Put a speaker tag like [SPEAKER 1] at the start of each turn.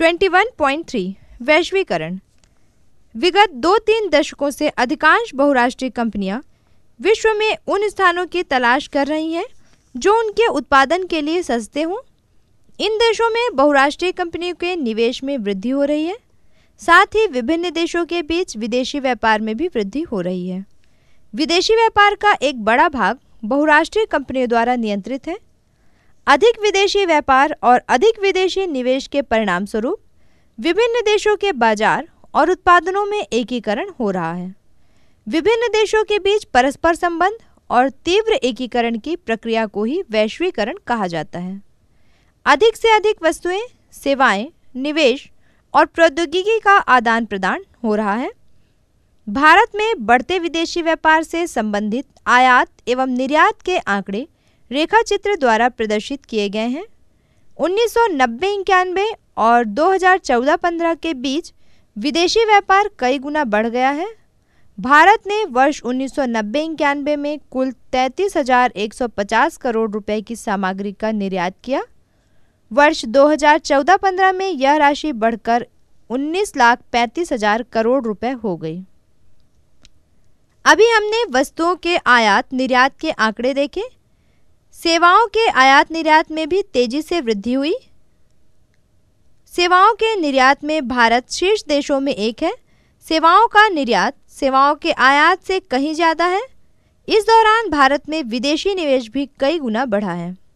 [SPEAKER 1] 21.3 वैश्वीकरण विगत दो तीन दशकों से अधिकांश बहुराष्ट्रीय कंपनियां विश्व में उन स्थानों की तलाश कर रही हैं जो उनके उत्पादन के लिए सस्ते हों इन देशों में बहुराष्ट्रीय कंपनियों के निवेश में वृद्धि हो रही है साथ ही विभिन्न देशों के बीच विदेशी व्यापार में भी वृद्धि हो रही है विदेशी व्यापार का एक बड़ा भाग बहुराष्ट्रीय कंपनियों द्वारा नियंत्रित है अधिक विदेशी व्यापार और अधिक विदेशी निवेश के परिणाम स्वरूप विभिन्न देशों के बाजार और उत्पादनों में एकीकरण हो रहा है विभिन्न देशों के बीच परस्पर संबंध और तीव्र एकीकरण की प्रक्रिया को ही वैश्वीकरण कहा जाता है अधिक से अधिक वस्तुएं सेवाएं निवेश और प्रौद्योगिकी का आदान प्रदान हो रहा है भारत में बढ़ते विदेशी व्यापार से संबंधित आयात एवं निर्यात के आंकड़े रेखा चित्र द्वारा प्रदर्शित किए गए हैं उन्नीस सौ नब्बे और 2014-15 के बीच विदेशी व्यापार कई गुना बढ़ गया है भारत ने वर्ष उन्नीस सौ नब्बे में कुल पचास करोड़ रुपए की सामग्री का निर्यात किया वर्ष 2014-15 में यह राशि बढ़कर उन्नीस लाख पैंतीस हजार करोड़ रुपए हो गई अभी हमने वस्तुओं के आयात निर्यात के आंकड़े देखे सेवाओं के आयात निर्यात में भी तेजी से वृद्धि हुई सेवाओं के निर्यात में भारत शीर्ष देशों में एक है सेवाओं का निर्यात सेवाओं के आयात से कहीं ज़्यादा है इस दौरान भारत में विदेशी निवेश भी कई गुना बढ़ा है